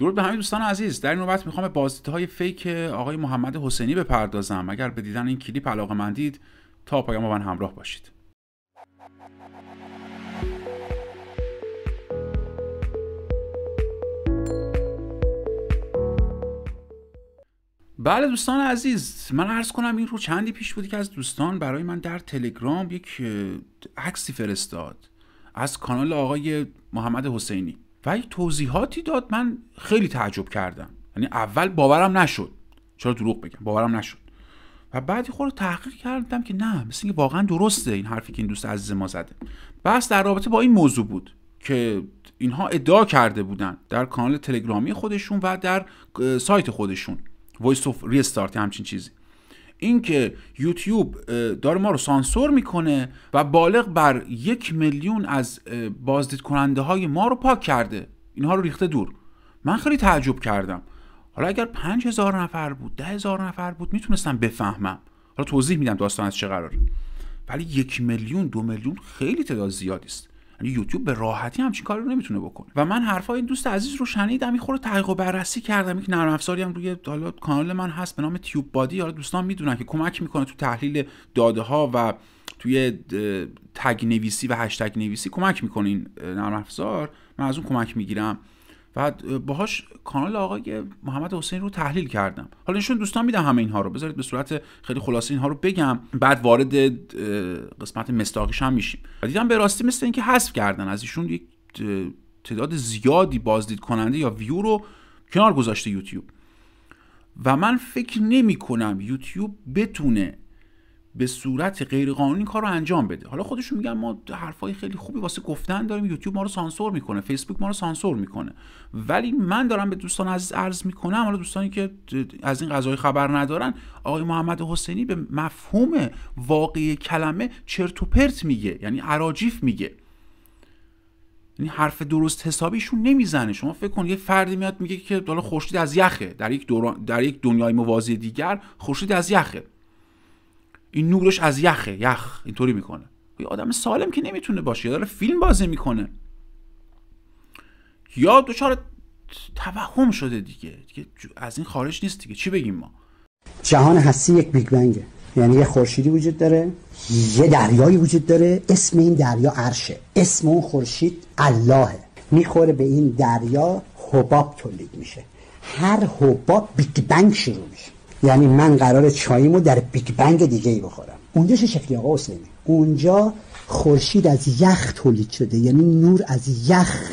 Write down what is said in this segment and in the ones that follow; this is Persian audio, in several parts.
درود به همه دوستان عزیز در این نوبت میخوام به بازدیدهای فیک آقای محمد حسینی بپردازم اگر به دیدن این کلیپ علاقه مندید تا پایان با من همراه باشید بله دوستان عزیز من عرض کنم این رو چندی پیش بودی که از دوستان برای من در تلگرام یک عکسی فرستاد از کانال آقای محمد حسینی و توضیحاتی داد من خیلی تعجب کردم یعنی اول باورم نشد چرا دروغ بگم باورم نشد و بعدی خود تحقیق کردم که نه مثل اینکه واقعا درسته این حرفی که این دوست عزیز ما زده بس در رابطه با این موضوع بود که اینها ادعا کرده بودن در کانال تلگرامی خودشون و در سایت خودشون وایس اف ریستارت همچین چیزی اینکه یوتیوب داره ما رو سانسور میکنه و بالغ بر یک میلیون از بازدید کننده های ما رو پاک کرده اینها رو ریخته دور من خیلی تعجب کردم حالا اگر پنج هزار نفر بود ده هزار نفر بود میتونستم بفهمم حالا توضیح میدم داستان از چه قراره ولی یک میلیون دو میلیون خیلی تعداد زیادی است یعنی یوتیوب به راحتی همچین کاری رو نمیتونه بکنه و من حرفای این دوست عزیز رو شنیدم این خورو تحقیق و بررسی کردم یک نرم افزاری هم روی حالا کانال من هست به نام تیوب بادی حالا دوستان میدونن که کمک میکنه تو تحلیل داده ها و توی تگ نویسی و هشتگ نویسی کمک میکنه این نرم افزار من از اون کمک میگیرم و باهاش کانال آقای محمد حسین رو تحلیل کردم حالا نشون دوستان میدم همه اینها رو بذارید به صورت خیلی خلاصه اینها رو بگم بعد وارد قسمت مستاقش هم میشیم و دیدم به راستی مثل اینکه حذف کردن از ایشون یک تعداد زیادی بازدید کننده یا ویو رو کنار گذاشته یوتیوب و من فکر نمی کنم یوتیوب بتونه به صورت غیرقانونی کار رو انجام بده حالا خودشون میگن ما حرفای خیلی خوبی واسه گفتن داریم یوتیوب ما رو سانسور میکنه فیسبوک ما رو سانسور میکنه ولی من دارم به دوستان عزیز عرض میکنم حالا دوستانی که از این قضایی خبر ندارن آقای محمد حسینی به مفهوم واقعی کلمه چرت و پرت میگه یعنی عراجیف میگه یعنی حرف درست حسابیشون نمیزنه شما فکر کن یه فردی میاد میگه که حالا خورشید از یخه در یک, در یک دنیای موازی دیگر خورشید از یخه این نورش از یخه یخ اینطوری میکنه یه آدم سالم که نمیتونه باشه یا داره فیلم بازی میکنه یا دچار توهم شده دیگه دیگه از این خارج نیست دیگه چی بگیم ما جهان هستی یک بیگ بنگه یعنی یه خورشیدی وجود داره یه دریایی وجود داره اسم این دریا عرشه اسم اون خورشید اللهه میخوره به این دریا حباب تولید میشه هر حباب بیگ بنگ شروع میشه یعنی من قرار چاییمو در بیگ بنگ دیگه ای بخورم اونجا چه شکلی آقا حسینه اونجا خورشید از یخ تولید شده یعنی نور از یخ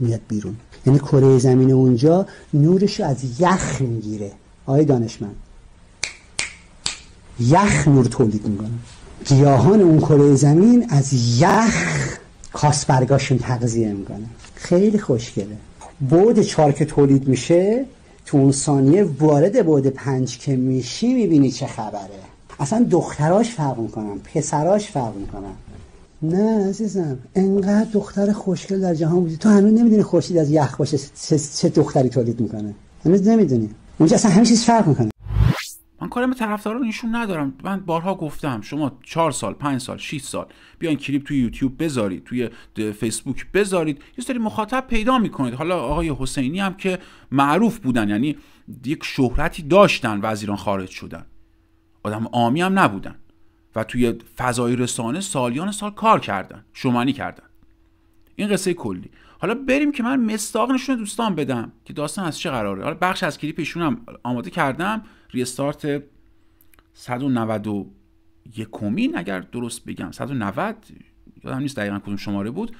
میاد بیرون یعنی کره زمین اونجا نورش از یخ میگیره آقای دانشمند یخ نور تولید میکنه گیاهان اون کره زمین از یخ کاسبرگاشون تغذیه میکنه خیلی خوشگله بود چار تولید میشه تو ثانیه وارد بعد پنج که میشی میبینی چه خبره اصلا دختراش فرق میکنن پسراش فرق میکنن نه عزیزم انقدر دختر خوشگل در جهان بودی تو هنوز نمیدونی خوشید از یخ باشه چه, چه دختری تولید میکنه هنوز نمیدونی اونجا اصلا همه چیز فرق میکنه من کارم طرفداران نشون ندارم من بارها گفتم شما چهار سال پنج سال 6 سال بیاین کلیپ توی یوتیوب بذارید توی فیسبوک بذارید یه سری مخاطب پیدا میکنید حالا آقای حسینی هم که معروف بودن یعنی یک شهرتی داشتن وزیران خارج شدن آدم عامی هم نبودن و توی فضای رسانه سالیان سال کار کردن شمانی کردن این قصه کلی حالا بریم که من مستاق نشون دوستان بدم که داستان از چه قراره حالا بخش از کلیپ ایشونم آماده کردم ریستارت 191 کمین اگر درست بگم 190 یادم نیست دقیقا کدوم شماره بود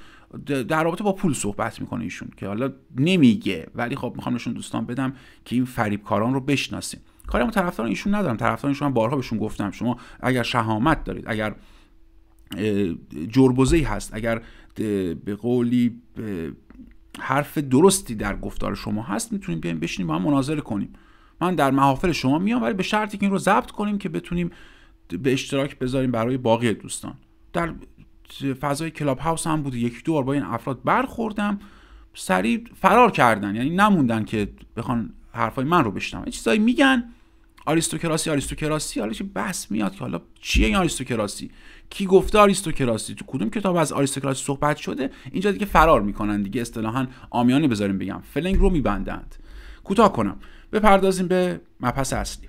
در رابطه با پول صحبت میکنه ایشون که حالا نمیگه ولی خب میخوام نشون دوستان بدم که این فریبکاران رو بشناسیم کاری من طرفدار ایشون ندارم طرفدار ایشون بارها بهشون گفتم شما اگر شهامت دارید اگر جربوزه هست اگر به قولی حرف درستی در گفتار شما هست میتونیم بیایم بشینیم با هم مناظره کنیم من در محافل شما میام ولی به شرطی که این رو ضبط کنیم که بتونیم به اشتراک بذاریم برای باقی دوستان در فضای کلاب هاوس هم بود یک بار با این افراد برخوردم سریع فرار کردن یعنی نموندن که بخوان حرفای من رو بشنون چیزایی میگن آریستوکراسی آریستوکراسی حالا چه بحث میاد که حالا چیه این آریستوکراسی کی گفته آریستوکراسی تو کدوم کتاب از آریستوکراسی صحبت شده اینجا دیگه فرار میکنن دیگه اصطلاحا آمیانه بذاریم بگم فلنگ رو میبندند کوتاه کنم بپردازیم به مبحث اصلی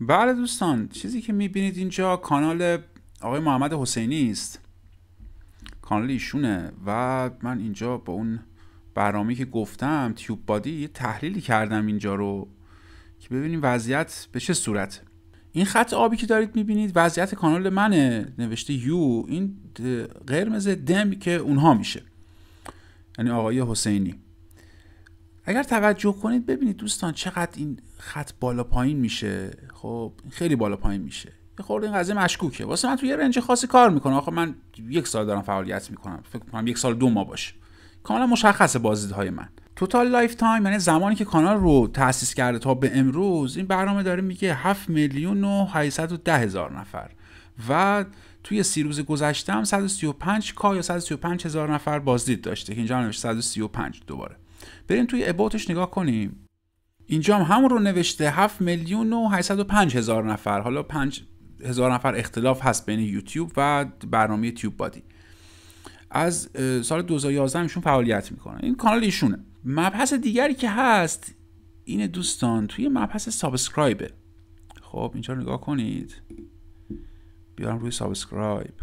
بله دوستان چیزی که میبینید اینجا کانال آقای محمد حسینی است کانال ایشونه و من اینجا با اون برنامه که گفتم تیوب بادی یه تحلیلی کردم اینجا رو که ببینیم وضعیت به چه صورت این خط آبی که دارید میبینید وضعیت کانال منه نوشته یو این قرمز دم که اونها میشه یعنی آقای حسینی اگر توجه کنید ببینید دوستان چقدر این خط بالا پایین میشه خب خیلی بالا پایین میشه یه خورده این قضیه مشکوکه واسه من تو یه رنج خاصی کار میکنه آخه من یک سال دارم فعالیت میکنم فکر کنم یک سال دو ماه باشه کاملا مشخصه بازدیدهای من توتال لایف تایم یعنی زمانی که کانال رو تاسیس کرده تا به امروز این برنامه داره میگه 7 میلیون و 810 هزار نفر و توی سی روز گذشته هم 135 کا یا 135 هزار نفر بازدید داشته که اینجا نوشته 135 دوباره بریم توی اباتش نگاه کنیم اینجا هم همون رو نوشته 7 میلیون و 805 هزار نفر حالا 5 هزار نفر اختلاف هست بین یوتیوب و برنامه تیوب بادی از سال 2011 ایشون فعالیت میکنه این کانال ایشونه مبحث دیگری که هست این دوستان توی مبحث سابسکرایب خب اینجا نگاه کنید بیارم روی سابسکرایب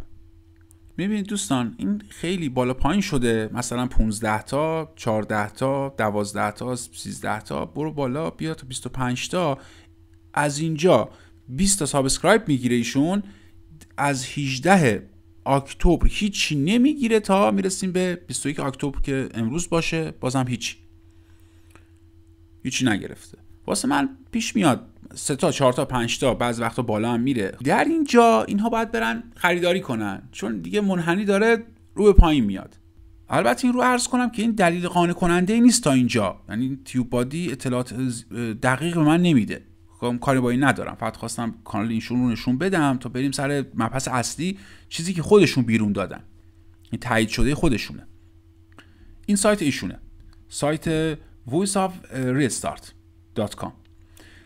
میبینید دوستان این خیلی بالا پایین شده مثلا 15 تا 14 تا 12 تا 13 تا برو بالا بیا تا 25 تا از اینجا 20 تا سابسکرایب میگیره ایشون از 18 اکتبر هیچی نمیگیره تا میرسیم به 21 اکتبر که امروز باشه بازم هیچی هیچی نگرفته واسه من پیش میاد سه تا چهار تا پنج تا بعض وقتا بالا هم میره در اینجا اینها باید برن خریداری کنن چون دیگه منحنی داره رو به پایین میاد البته این رو عرض کنم که این دلیل قانع کننده نیست تا اینجا یعنی تیوب بادی اطلاعات دقیق به من نمیده کاری با این ندارم فقط خواستم کانال اینشون رو نشون بدم تا بریم سر مبحث اصلی چیزی که خودشون بیرون دادن این تایید شده خودشونه این سایت ایشونه سایت voiceofrestart.com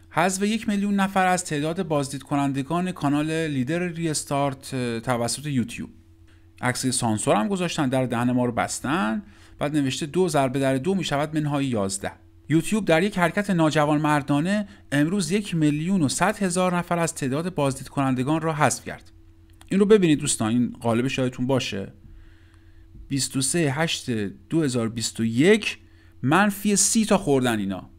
حذف یک میلیون نفر از تعداد بازدید کنندگان کانال لیدر ریستارت توسط یوتیوب عکس سانسور هم گذاشتن در دهن ما رو بستن بعد نوشته دو ضربه در دو میشود منهای یازده یوتیوب در یک حرکت مردانه امروز یک میلیون و صد هزار نفر از تعداد بازدید کنندگان را حذف کرد این رو ببینید دوستان این قالب شایدتون باشه 23 8 2021 منفی 30 تا خوردن اینا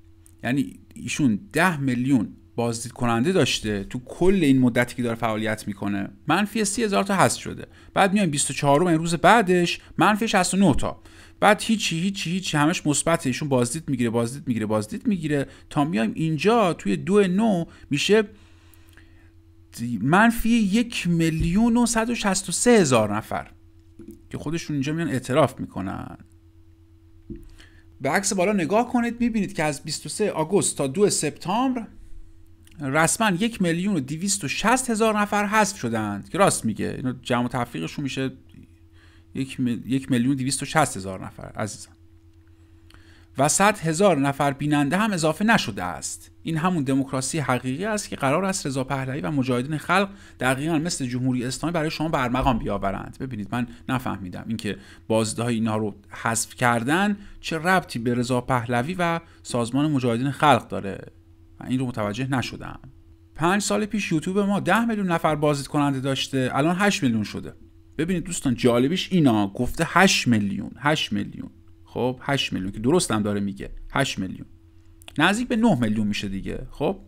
یعنی ایشون 10 میلیون بازدید کننده داشته تو کل این مدتی که داره فعالیت میکنه منفی 30 هزار تا حذف شده بعد میایم 24 امروز بعدش منفی 69 تا بعد هیچی هیچی هیچی همش مثبت ایشون بازدید میگیره بازدید میگیره بازدید میگیره تا میایم اینجا توی دو نو میشه منفی یک میلیون و صد و شست و سه هزار نفر که خودشون اینجا میان اعتراف میکنن به عکس بالا نگاه کنید میبینید که از 23 آگوست تا 2 سپتامبر رسما یک میلیون و هزار نفر حذف شدند که راست میگه اینو جمع تفریقشون میشه یک میلیون دویست و شست هزار نفر عزیزان و صد هزار نفر بیننده هم اضافه نشده است این همون دموکراسی حقیقی است که قرار است رضا پهلوی و مجاهدین خلق دقیقا مثل جمهوری اسلامی برای شما برمقام بیاورند ببینید من نفهمیدم اینکه بازده های اینها رو حذف کردن چه ربطی به رضا پهلوی و سازمان مجاهدین خلق داره من این رو متوجه نشدم پنج سال پیش یوتیوب ما ده میلیون نفر بازدید کننده داشته الان 8 میلیون شده ببینید دوستان جالبیش اینا گفته 8 میلیون 8 میلیون خب 8 میلیون که درست داره میگه 8 میلیون نزدیک به 9 میلیون میشه دیگه خب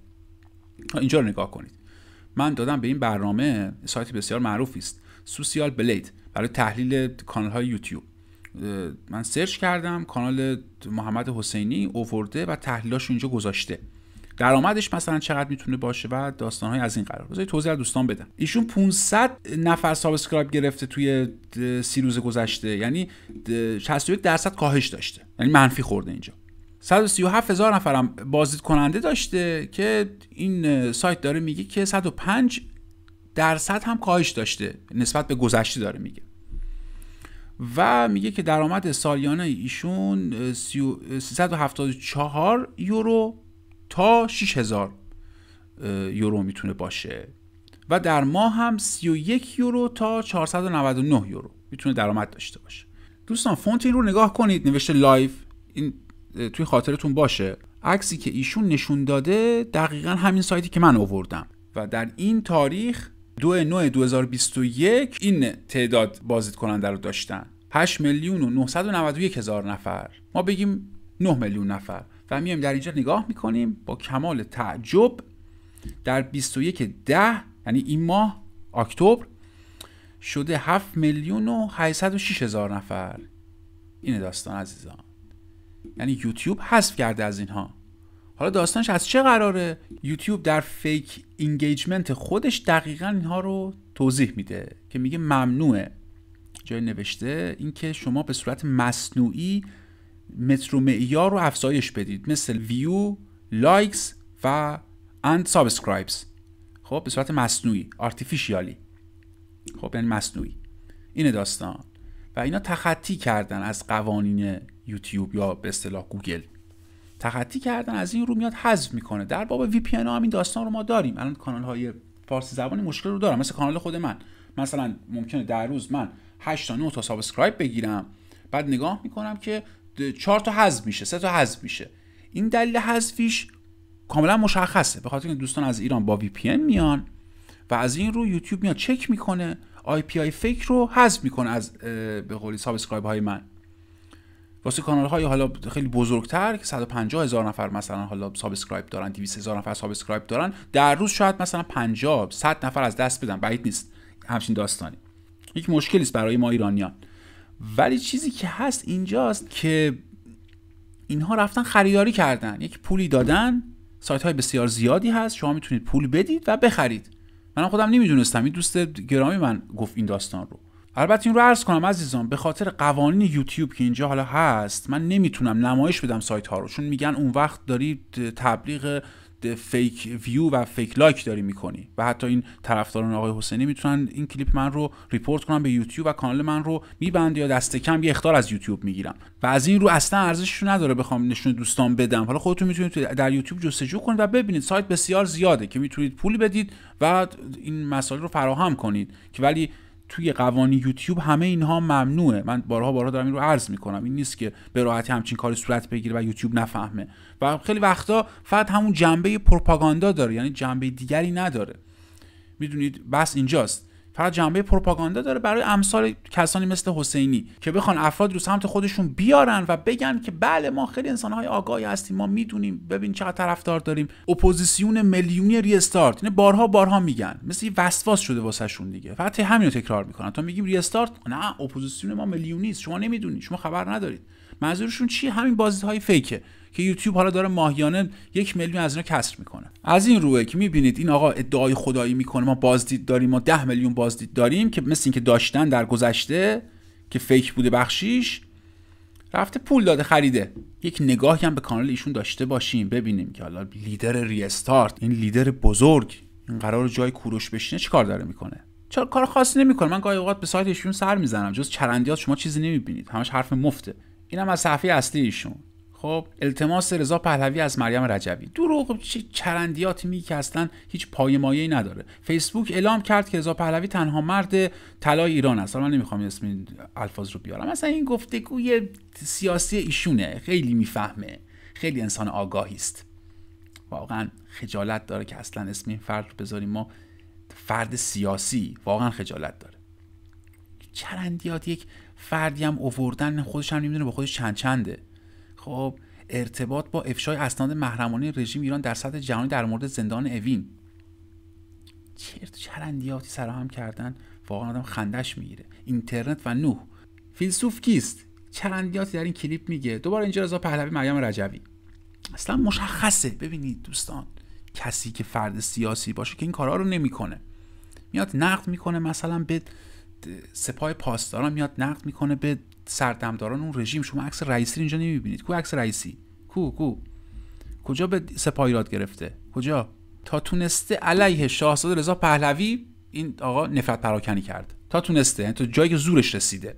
اینجا رو نگاه کنید من دادم به این برنامه سایتی بسیار معروفی است سوسیال بلید برای تحلیل کانال های یوتیوب من سرچ کردم کانال محمد حسینی اوورده و تحلیلاش اینجا گذاشته درآمدش مثلا چقدر میتونه باشه و های از این قرار بذارید توضیح دوستان بدم ایشون 500 نفر سابسکرایب گرفته توی سی روز گذشته یعنی 61 درصد کاهش داشته یعنی منفی خورده اینجا 137 هزار هم بازدید کننده داشته که این سایت داره میگه که 105 درصد هم کاهش داشته نسبت به گذشته داره میگه و میگه که درآمد سالیانه ایشون 374 یورو تا 6000 یورو میتونه باشه و در ماه هم 31 یورو تا 499 یورو میتونه درآمد داشته باشه دوستان فونت این رو نگاه کنید نوشته لایف این توی خاطرتون باشه عکسی که ایشون نشون داده دقیقا همین سایتی که من آوردم و در این تاریخ 2 2021 این تعداد بازدید کننده رو داشتن 8 میلیون و 991 هزار نفر ما بگیم 9 میلیون نفر و میایم در اینجا نگاه میکنیم با کمال تعجب در 21 ده یعنی این ماه اکتبر شده 7 میلیون و 806 هزار نفر این داستان عزیزان یعنی یوتیوب حذف کرده از اینها حالا داستانش از چه قراره یوتیوب در فیک اینگیجمنت خودش دقیقا اینها رو توضیح میده که میگه ممنوعه جای نوشته اینکه شما به صورت مصنوعی متر و معیار رو افزایش بدید مثل ویو لایکس و اند سابسکرایبز خب به صورت مصنوعی آرتیفیشیالی خب یعنی مصنوعی اینه داستان و اینا تخطی کردن از قوانین یوتیوب یا به اصطلاح گوگل تخطی کردن از این رو میاد حذف میکنه در باب وی پی هم این داستان رو ما داریم الان کانال های فارسی زبانی مشکل رو دارم مثل کانال خود من مثلا ممکنه در روز من 8 تا 9 تا سابسکرایب بگیرم بعد نگاه میکنم که چهار تا حذف میشه سه تا حذف میشه این دلیل حذفیش کاملا مشخصه به خاطر اینکه دوستان از ایران با وی پی میان و از این رو یوتیوب میاد چک میکنه آی پی آی فیک رو حذف میکنه از به قولی سابسکرایب های من واسه کانال های حالا خیلی بزرگتر که 150 هزار نفر مثلا حالا سابسکرایب دارن 200 هزار نفر سابسکرایب دارن در روز شاید مثلا 50 100 نفر از دست بدن بعید نیست همچین داستانی یک مشکلی است برای ما ایرانیان ولی چیزی که هست اینجاست که اینها رفتن خریداری کردن یک پولی دادن سایت های بسیار زیادی هست شما میتونید پول بدید و بخرید من خودم نمیدونستم این دوست گرامی من گفت این داستان رو البته این رو عرض کنم عزیزان به خاطر قوانین یوتیوب که اینجا حالا هست من نمیتونم نمایش بدم سایت ها رو چون میگن اون وقت دارید تبلیغ فیک ویو و فیک لایک داری میکنی و حتی این طرفداران آقای حسینی میتونن این کلیپ من رو ریپورت کنن به یوتیوب و کانال من رو میبند یا دست کم یه اختار از یوتیوب میگیرم و از این رو اصلا ارزشش نداره بخوام نشون دوستان بدم حالا خودتون میتونید در یوتیوب جستجو کنید و ببینید سایت بسیار زیاده که میتونید پول بدید و این مسائل رو فراهم کنید که ولی توی قوانین یوتیوب همه اینها ممنوعه من بارها بارها دارم این رو عرض میکنم این نیست که به راحتی همچین کاری صورت بگیره و یوتیوب نفهمه و خیلی وقتا فقط همون جنبه پروپاگاندا داره یعنی جنبه دیگری نداره میدونید بس اینجاست فقط جنبه پروپاگاندا داره برای امثال کسانی مثل حسینی که بخوان افراد رو سمت خودشون بیارن و بگن که بله ما خیلی انسانهای آگاهی هستیم ما میدونیم ببین چقدر طرفدار داریم اپوزیسیون میلیونی ریستارت اینه یعنی بارها بارها میگن مثل یه وسواس شده واسهشون دیگه فقط همین رو تکرار میکنن تا میگیم ریستارت نه اپوزیسیون ما میلیونی است شما نمیدونید شما خبر ندارید منظورشون چی همین بازیهای فیکه که یوتیوب حالا داره ماهیانه یک میلیون از اینا کسر میکنه از این روه که میبینید این آقا ادعای خدایی میکنه ما بازدید داریم ما 10 میلیون بازدید داریم که مثل اینکه داشتن در گذشته که فیک بوده بخشیش رفته پول داده خریده یک نگاهی هم به کانال ایشون داشته باشیم ببینیم که حالا لیدر ریستارت این لیدر بزرگ این قرار جای کوروش بشینه چیکار داره میکنه چرا کار خاصی نمیکنه من گاهی اوقات به سایت ایشون سر میزنم جز چرندیات شما چیزی نمیبینید همش حرف مفته اینم از صفحه اصلی ایشون خب التماس رضا پهلوی از مریم رجوی دروغ چه چرندیاتی می که اصلا هیچ پایمایی نداره فیسبوک اعلام کرد که رضا پهلوی تنها مرد طلای ایران است من نمیخوام اسم این الفاظ رو بیارم مثلا این گفتگوی سیاسی ایشونه خیلی میفهمه خیلی انسان آگاهی است واقعا خجالت داره که اصلا اسم این فرد رو بذاریم ما فرد سیاسی واقعا خجالت داره چرندیات یک فردی هم اووردن خودش هم نمیدونه به خودش چند چنده خب ارتباط با افشای اسناد محرمانه رژیم ایران در سطح جهانی در مورد زندان اوین چرت چرندیاتی سرهم کردن واقعا آدم خندش میگیره اینترنت و نوح فیلسوف کیست چرندیاتی در این کلیپ میگه دوباره اینجا رضا پهلوی مریم رجوی اصلا مشخصه ببینید دوستان کسی که فرد سیاسی باشه که این کارها رو نمیکنه میاد نقد میکنه مثلا به سپاه پاسداران میاد نقد میکنه به سردمداران اون رژیم شما عکس رئیسی اینجا نمیبینید کو عکس رئیسی کو کو کجا به سپایرات گرفته کجا تا تونسته علیه شاهزاده رضا پهلوی این آقا نفرت پراکنی کرد تا تونسته یعنی تا جایی که زورش رسیده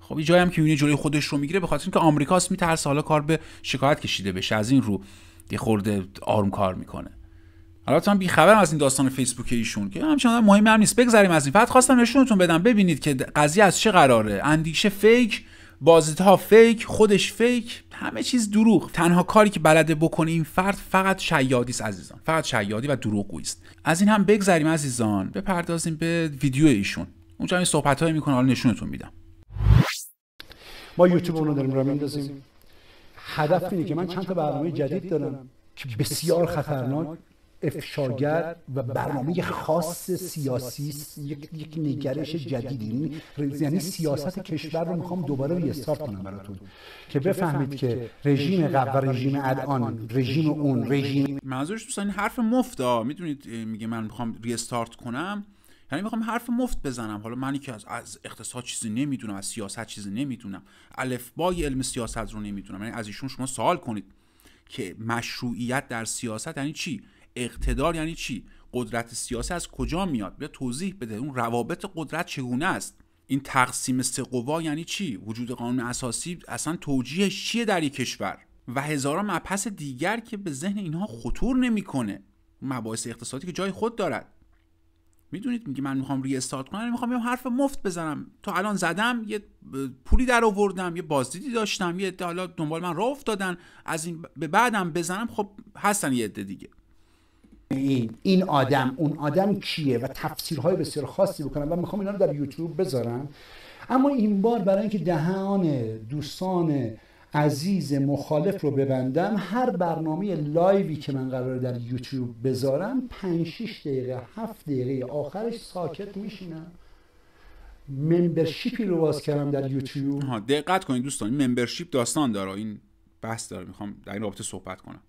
خب این جایی هم که یونی جلوی خودش رو میگیره به خاطر اینکه آمریکاست میترسه حالا کار به شکایت کشیده بشه از این رو یه خورده آروم کار میکنه البته بی خبرم از این داستان فیسبوک ایشون که همچنان مهم هم نیست بگذریم از این فقط خواستم نشونتون بدم ببینید که قضیه از چه قراره اندیشه فیک بازیها فیک خودش فیک همه چیز دروغ تنها کاری که بلده بکنه این فرد فقط شیادی است عزیزان فقط شیادی و دروغگویی است از این هم بگذریم عزیزان بپردازیم به ویدیو ایشون اونجا این صحبت های میکنه حالا نشونتون میدم ما یوتیوب اونو داریم رو میندازیم هدف اینه که من چند تا برنامه جدید دارم که بسیار خطرناک افشاگر و برنامه خاص سیاسی یک نگرش جدیدی یعنی, یعنی سیاست کشور رو میخوام دوباره ریستارت کنم براتون که بفهمید که رژیم قبل رژیم الان رژیم اون رژیم منظورش دوستان این حرف ها میدونید میگه من میخوام ریستارت کنم یعنی میخوام حرف مفت بزنم حالا من که از, اقتصاد چیزی نمیدونم از سیاست چیزی نمیدونم الفبای علم سیاست رو نمیدونم یعنی از ایشون شما سوال کنید که مشروعیت در سیاست یعنی چی اقتدار یعنی چی قدرت سیاسی از کجا میاد بیا توضیح بده اون روابط قدرت چگونه است این تقسیم سه قوا یعنی چی وجود قانون اساسی اصلا توجیهش چیه در یک کشور و هزاران مبحث دیگر که به ذهن اینها خطور نمیکنه مباحث اقتصادی که جای خود دارد میدونید میگه من میخوام ری کنم میخوام یه حرف مفت بزنم تا الان زدم یه پولی در آوردم یه بازدیدی داشتم یه حالا دنبال من راه افتادن از این به بعدم بزنم خب هستن یه عده دیگه این این آدم اون آدم کیه و تفسیرهای بسیار خاصی بکنم و میخوام اینا رو در یوتیوب بذارم اما این بار برای اینکه دهان دوستان عزیز مخالف رو ببندم هر برنامه لایوی که من قرار در یوتیوب بذارم 5 6 دقیقه 7 دقیقه آخرش ساکت میشینم ممبرشیپی رو باز کردم در یوتیوب ها دقت کنید دوستان ممبرشیپ داستان داره این بحث داره میخوام در این رابطه صحبت کنم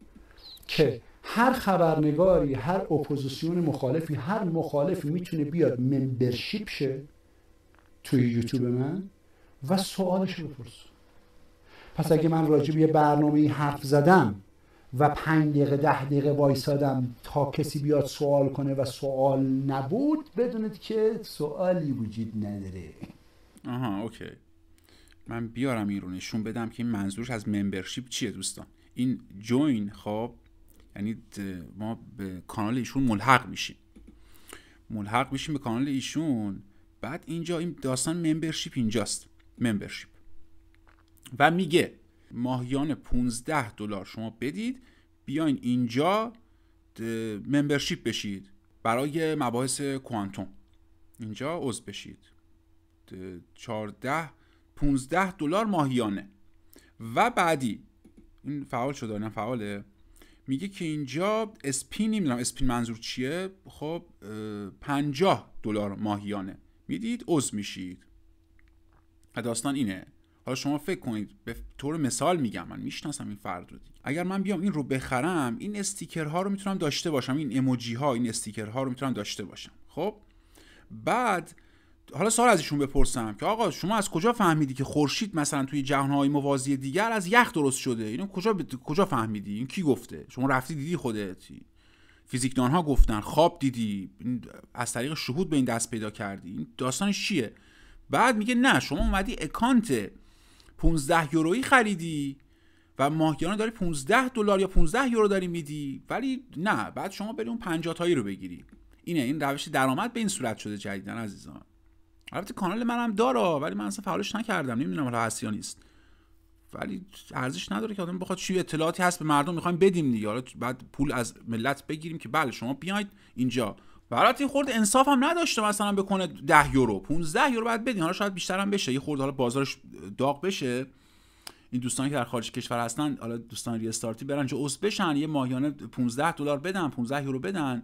که هر خبرنگاری هر اپوزیسیون مخالفی هر مخالفی میتونه بیاد ممبرشیپ شه توی یوتیوب من و سوالش رو بپرس پس اگه من راجع به یه برنامه حرف زدم و پنج دقیقه ده دقیقه وایسادم تا کسی بیاد سوال کنه و سوال نبود بدونید که سوالی وجود نداره آها اوکی من بیارم این رو نشون بدم که این منظورش از ممبرشیپ چیه دوستان این جوین خب یعنی ما به کانال ایشون ملحق میشیم ملحق میشیم به کانال ایشون بعد اینجا این داستان ممبرشیپ اینجاست ممبرشیپ و میگه ماهیان 15 دلار شما بدید بیاین اینجا ممبرشیپ بشید برای مباحث کوانتوم اینجا عضو بشید 14 15 دلار ماهیانه و بعدی این فعال شده نه فعاله میگه که اینجا اسپین نمیدونم اسپین منظور چیه خب 50 دلار ماهیانه میدید عضو میشید و داستان اینه حالا شما فکر کنید به طور مثال میگم من میشناسم این فرد رو دیگه اگر من بیام این رو بخرم این استیکرها رو میتونم داشته باشم این اموجی ها این استیکرها رو میتونم داشته باشم خب بعد حالا سال از ایشون بپرسم که آقا شما از کجا فهمیدی که خورشید مثلا توی جهانهای موازی دیگر از یخ درست شده اینو کجا ب... کجا فهمیدی این کی گفته شما رفتی دیدی خودت فیزیکدان ها گفتن خواب دیدی از طریق شهود به این دست پیدا کردی این داستان چیه بعد میگه نه شما اومدی اکانت 15 یورویی خریدی و ماهیانه داری 15 دلار یا 15 یورو داری میدی ولی نه بعد شما بری اون 50 تایی رو بگیری اینه این روش درآمد به این صورت شده جدیدن عزیزان البته کانال منم داره ولی من اصلا فعالش نکردم نمیدونم حالا هست یا نیست ولی ارزش نداره که آدم بخواد چی اطلاعاتی هست به مردم میخوایم بدیم دیگه حالا بعد پول از ملت بگیریم که بله شما بیاید اینجا برات این خورد انصاف هم نداشته مثلا بکنه 10 یورو 15 یورو بعد بدین حالا شاید بیشتر هم بشه یه خورد حالا بازارش داغ بشه این دوستان که در خارج کشور هستن حالا دوستان ریستارتی برن چه عضو بشن یه ماهیانه 15 دلار بدن 15 یورو بدن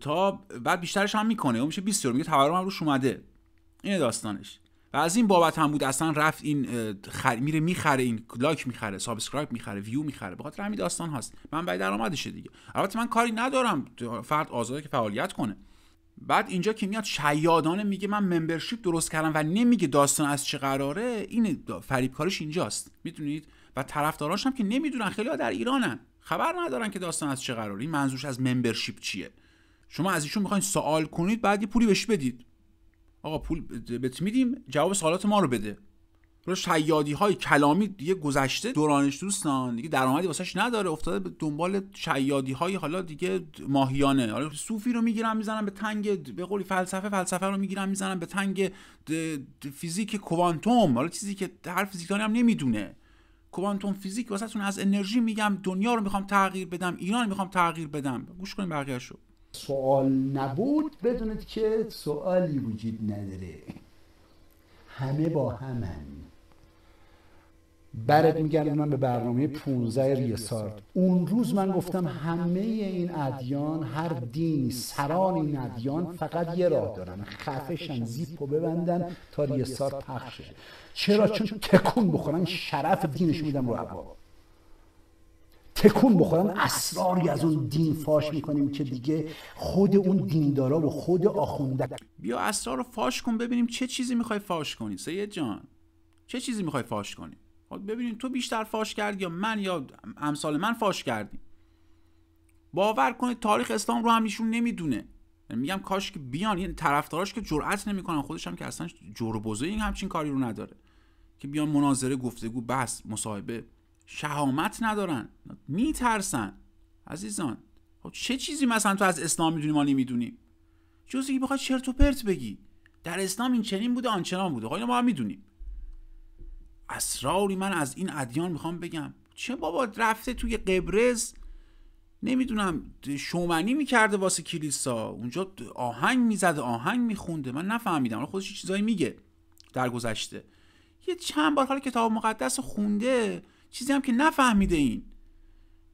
تا بعد بیشترش هم میکنه اون میشه 20 یورو میگه تورم هم روش اومده این داستانش و از این بابت هم بود اصلا رفت این خر... میره میخره این لایک میخره سابسکرایب میخره ویو میخره به خاطر همین داستان هست من بعد درآمدشه دیگه البته من کاری ندارم فرد آزاده که فعالیت کنه بعد اینجا که میاد شیادانه میگه من ممبرشیپ درست کردم و نمیگه داستان از چه قراره این فریبکاریش اینجاست میدونید و طرفداراش هم که نمیدونن خیلی ها در ایرانن خبر ندارن که داستان از چه قراره این منظورش از ممبرشیپ چیه شما از ایشون میخواین سوال کنید بعد یه پولی بهش بدید آقا پول بهت میدیم جواب سوالات ما رو بده رو شیادی های کلامی دیگه گذشته دورانش دوستان دیگه درآمدی واسش نداره افتاده به دنبال شیادی های حالا دیگه ماهیانه حالا صوفی رو میگیرم میزنم به تنگ به قولی فلسفه فلسفه رو میگیرم میزنم به تنگ فیزیک کوانتوم حالا چیزی که هر فیزیکدانی هم نمیدونه کوانتوم فیزیک واسهتون از انرژی میگم دنیا رو میخوام تغییر بدم ایران میخوام تغییر بدم گوش کنین بقیه‌شو سوال نبود بدونید که سوالی وجود نداره همه با همن میگن من به برنامه 15 ریسارد اون روز من گفتم همه این ادیان هر دینی سران این ادیان فقط یه راه دارن خفشن زیپو ببندن تا ریسارد پخشه چرا چون تکون بخورن شرف دینش میدم رو عباد تکون خب، بخورن اسراری از اون دین فاش میکنیم که دیگه خود اون دیندارا و خود آخونده بیا اسرار رو فاش کن ببینیم چه چیزی میخوای فاش کنی سید جان چه چیزی میخوای فاش کنی خب ببینیم تو بیشتر فاش کردی یا من یا امثال من فاش کردی باور کنید تاریخ اسلام رو هم ایشون نمیدونه میگم کاش که بیان یعنی طرفداراش که جرئت نمیکنن خودش هم که اصلا جربوزه این همچین کاری رو نداره که بیان مناظره گفتگو بحث مصاحبه شهامت ندارن میترسن عزیزان خب چه چیزی مثلا تو از اسلام میدونی ما نمیدونیم جز اینکه بخواد چرت و پرت بگی در اسلام این چنین بوده آنچنان بوده خب ما هم میدونیم اسراری من از این ادیان میخوام بگم چه بابا رفته توی قبرز نمیدونم شومنی میکرده واسه کلیسا اونجا آهنگ میزده آهنگ میخونده من نفهمیدم خودش چیزایی میگه در گذشته یه چند بار حالا کتاب مقدس خونده چیزی هم که نفهمیده این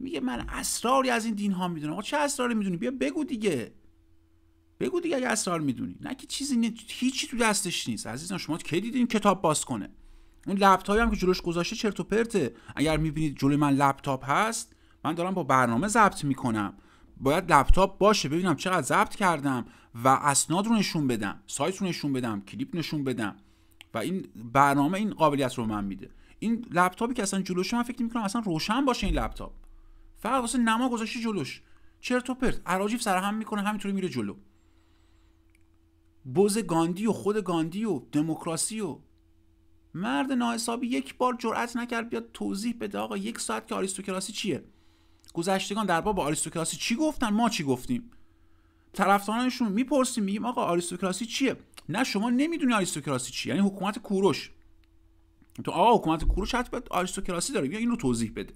میگه من اسراری از این دین ها میدونم آقا چه اسراری میدونی بیا بگو دیگه بگو دیگه اگه اسرار میدونی نه که چیزی نه هیچی تو دستش نیست عزیزان شما کی دیدین کتاب باز کنه اون لپتاپی هم که جلوش گذاشته چرت و پرته اگر میبینید جلوی من لپتاپ هست من دارم با برنامه ضبط میکنم باید لپتاپ باشه ببینم چقدر ضبط کردم و اسناد رو نشون بدم سایت رو نشون بدم کلیپ نشون بدم و این برنامه این قابلیت رو من میده این لپتاپی که اصلا جلوشه من فکر میکنم اصلا روشن باشه این لپتاپ فقط واسه نما گذاشته جلوش چرت و پرت عراجیف سر هم میکنه همینطوری میره جلو بوز گاندی و خود گاندی و دموکراسی و مرد ناحسابی یک بار جرأت نکرد بیاد توضیح بده آقا یک ساعت که آریستوکراسی چیه گذشتگان در باب آریستوکراسی چی گفتن ما چی گفتیم طرفدارانشون میپرسیم میگیم آقا آریستوکراسی چیه نه شما نمیدونی آریستوکراسی چیه یعنی حکومت کوروش تو آقا حکومت کوروش به آریستوکراسی داره بیا اینو توضیح بده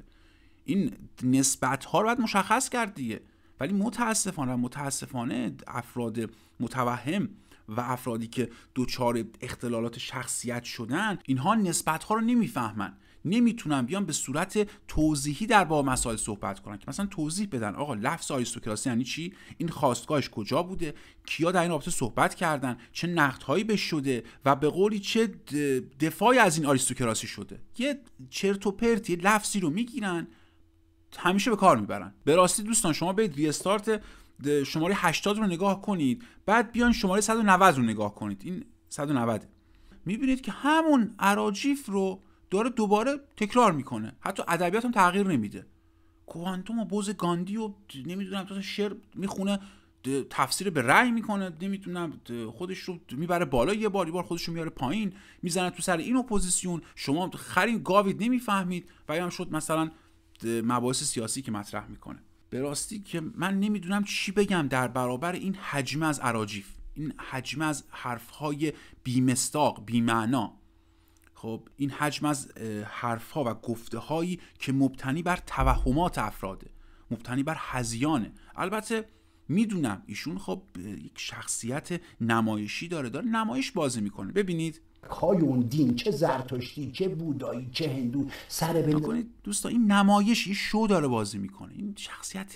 این نسبت ها رو باید مشخص کرد دیگه ولی متاسفانه متاسفانه افراد متوهم و افرادی که دچار اختلالات شخصیت شدن اینها نسبت ها رو نمیفهمن نمیتونن بیان به صورت توضیحی در با مسائل صحبت کنن که مثلا توضیح بدن آقا لفظ آریستوکراسی یعنی چی این خواستگاهش کجا بوده کیا در این رابطه صحبت کردن چه نقدهایی به شده و به قولی چه دفاعی از این آریستوکراسی شده یه چرت و پرت یه لفظی رو میگیرن همیشه به کار میبرن به راستی دوستان شما به ریستارت شماره 80 رو نگاه کنید بعد بیان شماره 190 رو نگاه کنید این 190 میبینید که همون عراجیف رو داره دوباره تکرار میکنه حتی ادبیات هم تغییر نمیده کوانتوم و بوز گاندی و نمیدونم تو شعر میخونه تفسیر به رأی میکنه نمیدونم خودش رو میبره بالا یه بار یه بار خودش رو میاره پایین میزنه تو سر این اپوزیسیون شما خرین گاوید نمیفهمید و هم شد مثلا مباحث سیاسی که مطرح میکنه به راستی که من نمیدونم چی بگم در برابر این حجم از عراجیف این حجم از حرفهای بیمستاق بیمعنا خب این حجم از حرفها و گفته هایی که مبتنی بر توهمات افراده مبتنی بر هزیانه البته میدونم ایشون خب یک شخصیت نمایشی داره داره نمایش بازی میکنه ببینید های دین چه زرتشتی چه بودایی چه هندو سر میکنه دوستا این نمایش این شو داره بازی میکنه این شخصیت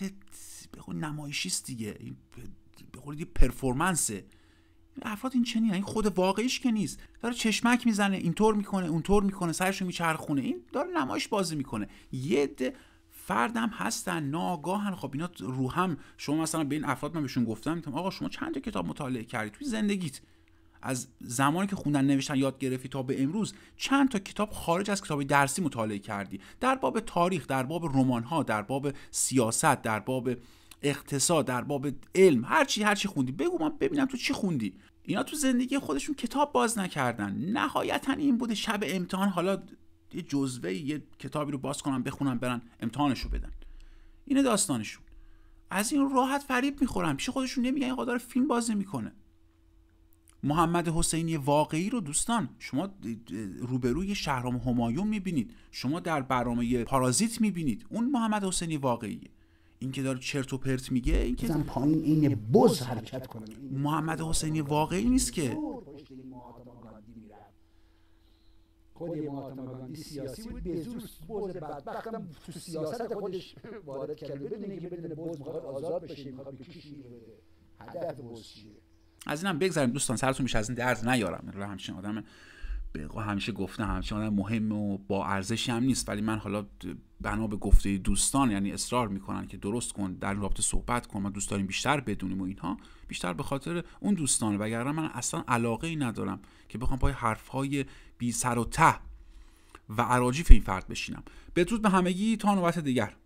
به نمایشی است دیگه این به یه پرفورمنسه افراد این چنین این خود واقعیش که نیست داره چشمک میزنه اینطور میکنه اونطور میکنه سرشو میچرخونه این داره نمایش بازی میکنه یه ده فردم هستن ناگاهن خب اینا روهم شما مثلا به این افراد من بهشون گفتم آقا شما چند تا کتاب مطالعه کردی توی زندگیت از زمانی که خوندن نوشتن یاد گرفتی تا به امروز چند تا کتاب خارج از کتاب درسی مطالعه کردی در باب تاریخ در باب رمان ها در باب سیاست در باب اقتصاد در باب علم هر چی هر چی خوندی بگو من ببینم تو چی خوندی اینا تو زندگی خودشون کتاب باز نکردن نهایتا این بوده شب امتحان حالا یه جزوه یه کتابی رو باز کنم بخونم برن امتحانشو رو بدن اینه داستانشون از این راحت فریب میخورن پیش خودشون نمیگن این قدر فیلم باز نمیکنه محمد حسینی واقعی رو دوستان شما روبروی شهرام همایون میبینید شما در برنامه پارازیت میبینید اون محمد حسینی واقعیه این که داره چرت و پرت میگه این که پایین این بز حرکت کنه محمد حسینی واقعی نیست که خود مهاتما گاندی سیاسی بود به زور بوز بدبختم تو سیاست خودش وارد کرده بدون اینکه بدن بوز میخواد آزاد بشه میخواد به هدف بوز از اینم بگذاریم دوستان سرتون میشه از این درد نیارم یعنی همیشه آدم همیشه گفته همیشه آدم مهم و با ارزشی هم نیست ولی من حالا بنا به گفته دوستان یعنی اصرار میکنن که درست کن در رابطه صحبت کن ما دوست داریم بیشتر بدونیم و اینها بیشتر به خاطر اون دوستان وگرنه من اصلا علاقه ای ندارم که بخوام پای حرف های بی سر و ته و عراجیف این فرد بشینم بدرود به همگی تا نوبت دیگر